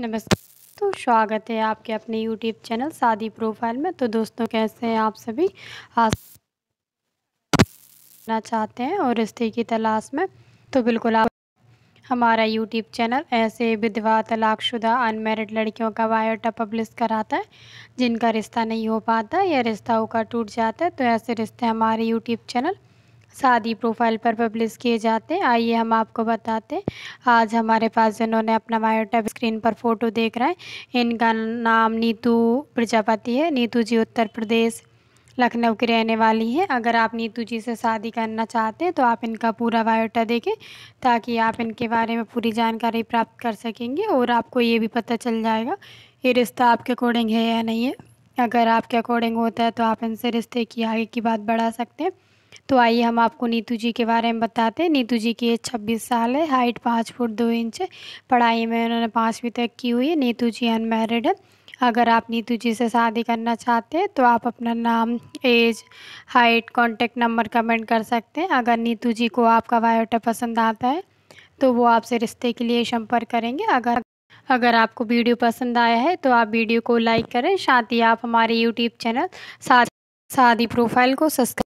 नमस्कार तो स्वागत है आपके अपने यूट्यूब चैनल शादी प्रोफाइल में तो दोस्तों कैसे हैं आप सभी आज चाहते हैं और रिश्ते की तलाश में तो बिल्कुल आप हमारा यूट्यूब चैनल ऐसे विधवा तलाकशुदा अनमेरिड लड़कियों का बायोटा पब्लिश कराता है जिनका रिश्ता नहीं हो पाता या रिश्ता होकर टूट जाता है तो ऐसे रिश्ते हमारे यूट्यूब चैनल शादी प्रोफाइल पर पब्लिश किए जाते हैं आइए हम आपको बताते हैं आज हमारे पास जिन्होंने अपना बायोटाइप स्क्रीन पर फोटो देख रहे हैं इनका नाम नीतू प्रजापति है नीतू जी उत्तर प्रदेश लखनऊ की रहने वाली है अगर आप नीतू जी से शादी करना चाहते हैं तो आप इनका पूरा बायोटा देखें ताकि आप इनके बारे में पूरी जानकारी प्राप्त कर सकेंगे और आपको ये भी पता चल जाएगा ये रिश्ता आपके अकॉर्डिंग है या नहीं है अगर आपके अकॉर्डिंग होता है तो आप इनसे रिश्ते की आगे की बात बढ़ा सकते हैं तो आइए हम आपको नीतू जी के बारे में बताते हैं नीतू जी की एज छब्बीस साल है हाइट पाँच फुट दो इंच है पढ़ाई में उन्होंने पाँचवीं तक की हुई है नीतू जी अनमेरिड है अगर आप नीतू जी से शादी करना चाहते हैं तो आप अपना नाम age height contact number comment कर सकते हैं अगर नीतू जी को आपका बायोटा पसंद आता है तो वो आपसे रिश्ते के लिए संपर्क करेंगे अगर अगर आपको वीडियो पसंद आया है तो आप वीडियो को लाइक करें साथ ही आप हमारे यूट्यूब चैनल शादी प्रोफाइल को सब्सक्राइब